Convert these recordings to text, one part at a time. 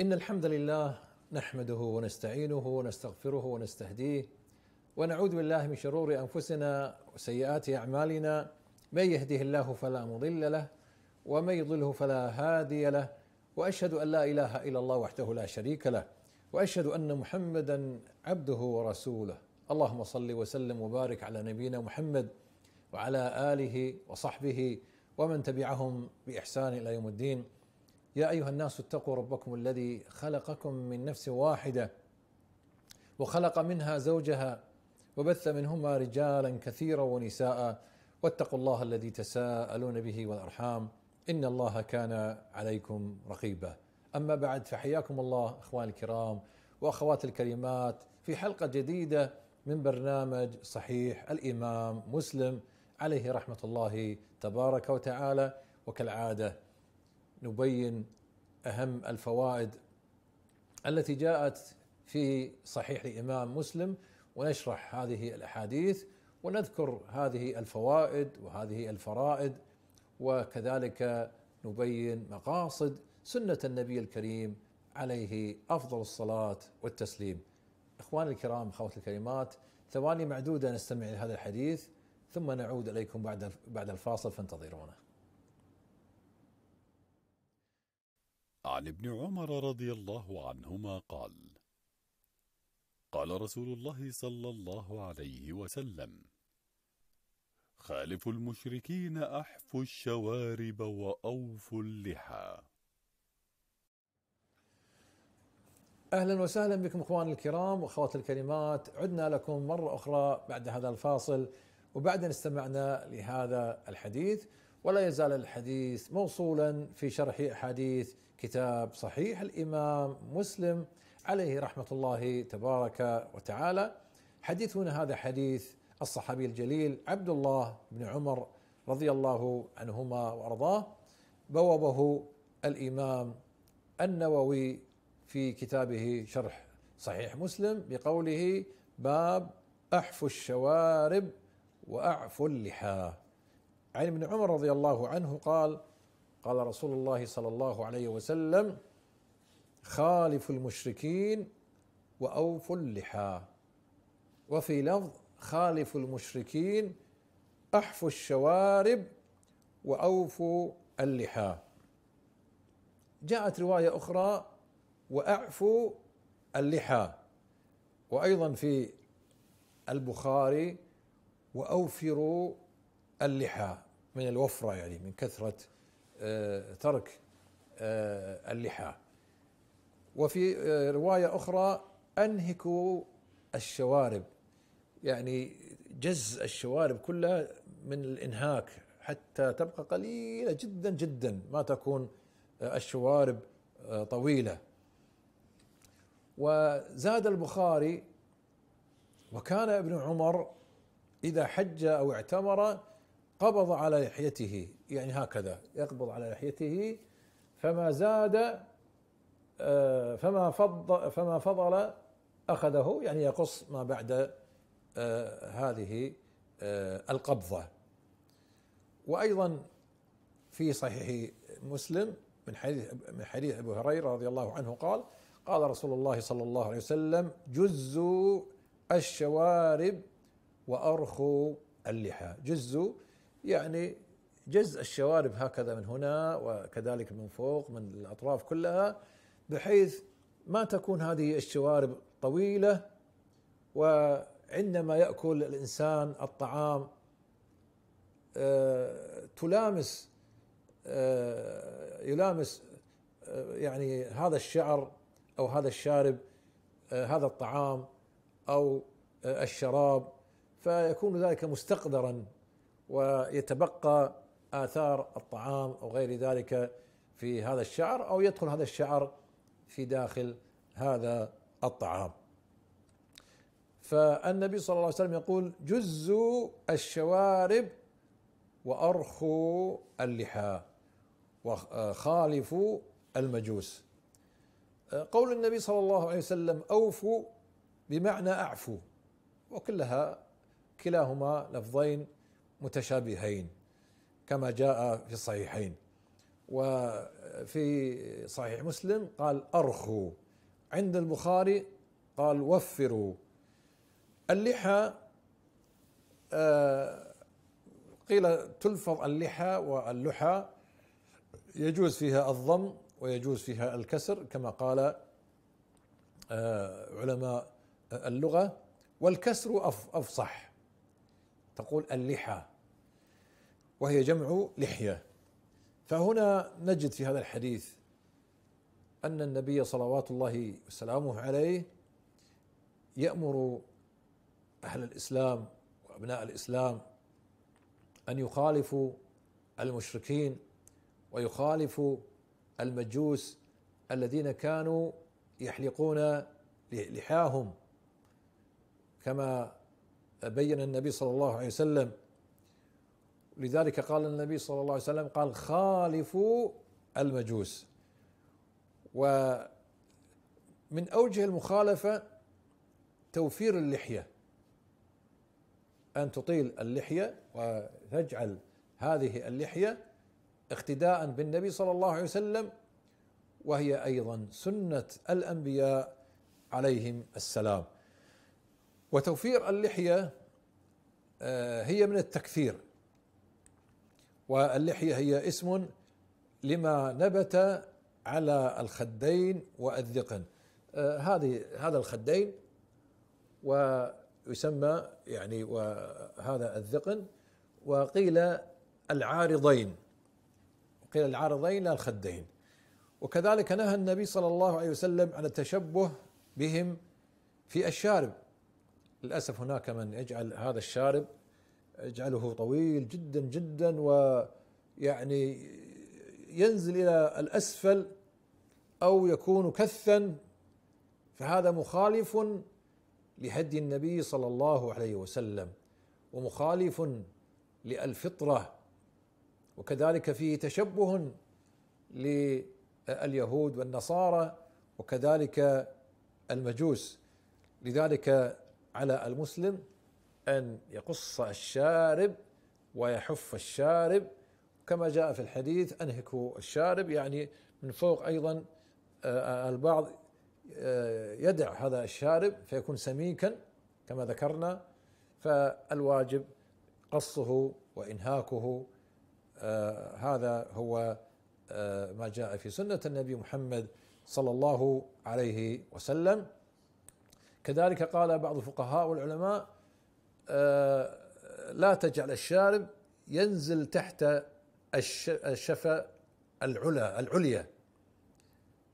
إن الحمد لله نحمده ونستعينه ونستغفره ونستهديه ونعوذ بالله من شرور أنفسنا وسيئات أعمالنا من يهده الله فلا مضل له ومن يضله فلا هادي له وأشهد أن لا إله إلا الله وحده لا شريك له وأشهد أن محمدا عبده ورسوله اللهم صل وسلم وبارك على نبينا محمد وعلى آله وصحبه ومن تبعهم بإحسان إلى يوم الدين يا ايها الناس اتقوا ربكم الذي خلقكم من نفس واحده وخلق منها زوجها وبث منهما رجالا كثيرا ونساء واتقوا الله الذي تساءلون به والارحام ان الله كان عليكم رقيبا اما بعد فحياكم الله اخواني الكرام واخواتي الكريمات في حلقه جديده من برنامج صحيح الامام مسلم عليه رحمه الله تبارك وتعالى وكالعاده نبين اهم الفوائد التي جاءت في صحيح الامام مسلم ونشرح هذه الاحاديث ونذكر هذه الفوائد وهذه الفرائد وكذلك نبين مقاصد سنه النبي الكريم عليه افضل الصلاه والتسليم. اخواني الكرام اخواتي الكريمات ثواني معدوده نستمع لهذا الحديث ثم نعود اليكم بعد بعد الفاصل فانتظرونا. عن ابن عمر رضي الله عنهما قال قال رسول الله صلى الله عليه وسلم خالف المشركين أحف الشوارب وأوف اللحى أهلا وسهلا بكم اخوان الكرام واخوات الكريمات عدنا لكم مرة أخرى بعد هذا الفاصل وبعد أن استمعنا لهذا الحديث ولا يزال الحديث موصولا في شرح احاديث كتاب صحيح الامام مسلم عليه رحمه الله تبارك وتعالى. حديثنا هذا حديث الصحابي الجليل عبد الله بن عمر رضي الله عنهما وارضاه بوبه الامام النووي في كتابه شرح صحيح مسلم بقوله باب احف الشوارب واعف اللحى عن ابن عمر رضي الله عنه قال قال رسول الله صلى الله عليه وسلم خالف المشركين وأوفوا اللحى وفي لفظ خالف المشركين أحفوا الشوارب وأوفوا اللحى جاءت رواية أخرى وأعفوا اللحى وأيضا في البخاري وأوفروا اللحى من الوفرة يعني من كثرة آه، ترك آه، اللحى وفي آه، رواية أخرى أنهكوا الشوارب يعني جز الشوارب كلها من الإنهاك حتى تبقى قليلة جدا جدا ما تكون الشوارب طويلة وزاد البخاري وكان ابن عمر إذا حج أو اعتمر قبض على لحيته يعني هكذا يقبض على لحيته فما زاد آه، فما فض فما فضل اخذه يعني يقص ما بعد آه، هذه آه، القبضه وايضا في صحيح مسلم من حديث من حديث ابي هريره رضي الله عنه قال قال رسول الله صلى الله عليه وسلم جزوا الشوارب وارخوا اللحى جزوا يعني جز الشوارب هكذا من هنا وكذلك من فوق من الاطراف كلها بحيث ما تكون هذه الشوارب طويله وعندما ياكل الانسان الطعام آه، تلامس آه، يلامس آه، يعني هذا الشعر او هذا الشارب هذا الطعام او الشراب فيكون ذلك مستقدرا ويتبقى آثار الطعام أو غير ذلك في هذا الشعر أو يدخل هذا الشعر في داخل هذا الطعام فالنبي صلى الله عليه وسلم يقول جزوا الشوارب وأرخوا اللحى وخالفوا المجوس قول النبي صلى الله عليه وسلم أوفوا بمعنى أعفوا وكلها كلاهما لفظين متشابهين كما جاء في الصحيحين وفي صحيح مسلم قال أرخوا عند البخاري قال وفروا اللحى آه، قيل تلفظ اللحى واللحى يجوز فيها الضم ويجوز فيها الكسر كما قال آه، علماء اللغة والكسر أفصح تقول اللحى وهي جمع لحيه فهنا نجد في هذا الحديث ان النبي صلوات الله وسلامه عليه يامر اهل الاسلام وابناء الاسلام ان يخالفوا المشركين ويخالفوا المجوس الذين كانوا يحلقون لحاهم كما بين النبي صلى الله عليه وسلم لذلك قال النبي صلى الله عليه وسلم قال خالفوا المجوس ومن أوجه المخالفة توفير اللحية أن تطيل اللحية وتجعل هذه اللحية اقتداء بالنبي صلى الله عليه وسلم وهي أيضا سنة الأنبياء عليهم السلام وتوفير اللحية آه، هي من التكثير واللحية هي اسم لما نبت على الخدين والذقن آه، هذه هذا الخدين ويسمى يعني وهذا الذقن وقيل العارضين قيل العارضين لا الخدين وكذلك نهى النبي صلى الله عليه وسلم عن التشبه بهم في الشارب للاسف هناك من يجعل هذا الشارب يجعله طويل جدا جدا ويعني ينزل الى الاسفل او يكون كثا فهذا مخالف لهدي النبي صلى الله عليه وسلم ومخالف للفطره وكذلك فيه تشبه لليهود والنصارى وكذلك المجوس لذلك على المسلم أن يقص الشارب ويحف الشارب كما جاء في الحديث أنهكوا الشارب يعني من فوق أيضا آه، البعض آه، يدع هذا الشارب فيكون سميكا كما ذكرنا فالواجب قصه وإنهاكه آه، هذا هو ما جاء في سنة النبي محمد صلى الله عليه وسلم كذلك قال بعض الفقهاء والعلماء آه، لا تجعل الشارب ينزل تحت الشفة العلا العليا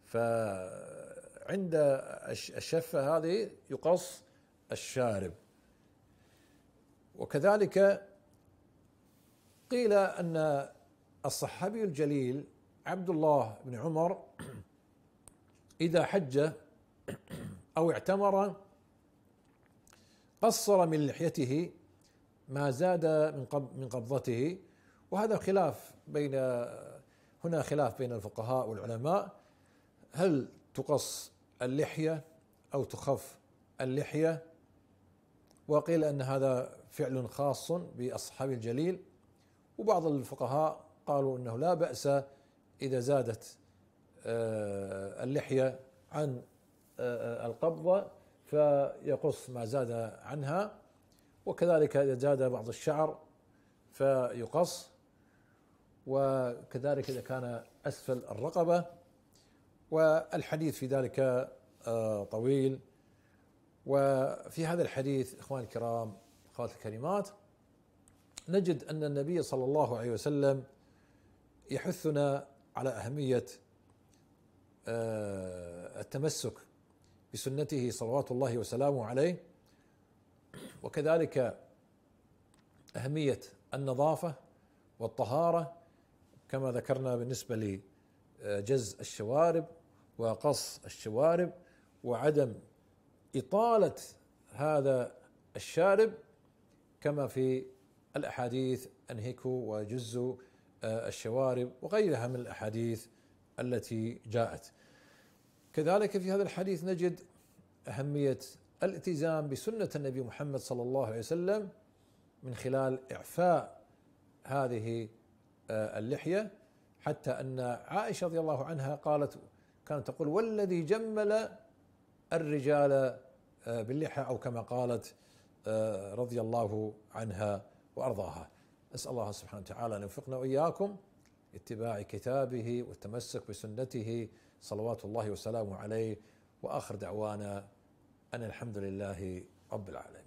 فعند الشفة هذه يقص الشارب وكذلك قيل أن الصحابي الجليل عبد الله بن عمر إذا حج أو اعتمر قصر من لحيته ما زاد من من قبضته وهذا خلاف بين هنا خلاف بين الفقهاء والعلماء هل تقص اللحية أو تخف اللحية وقيل أن هذا فعل خاص بأصحاب الجليل وبعض الفقهاء قالوا أنه لا بأس إذا زادت آه، اللحية عن القبضة فيقص ما زاد عنها وكذلك إذا زاد بعض الشعر فيقص وكذلك إذا كان أسفل الرقبة والحديث في ذلك آه، طويل وفي هذا الحديث إخوان الكرام أخواتي الكريمات نجد أن النبي صلى الله عليه وسلم يحثنا على أهمية آه، التمسك بسنته صلوات الله وسلامه عليه وكذلك اهميه النظافه والطهاره كما ذكرنا بالنسبه لجز الشوارب وقص الشوارب وعدم اطاله هذا الشارب كما في الاحاديث انهكوا وجزوا آه، الشوارب وغيرها من الاحاديث التي جاءت كذلك في هذا الحديث نجد اهميه الالتزام بسنه النبي محمد صلى الله عليه وسلم من خلال اعفاء هذه آه، اللحيه حتى ان عائشه رضي الله عنها قالت كانت تقول والذي جمل الرجال آه، باللحى او كما قالت آه، رضي الله عنها وارضاها. اسال الله سبحانه وتعالى ان يوفقنا واياكم اتباع كتابه والتمسك بسنته صلوات الله وسلامه عليه واخر دعوانا ان الحمد لله رب العالمين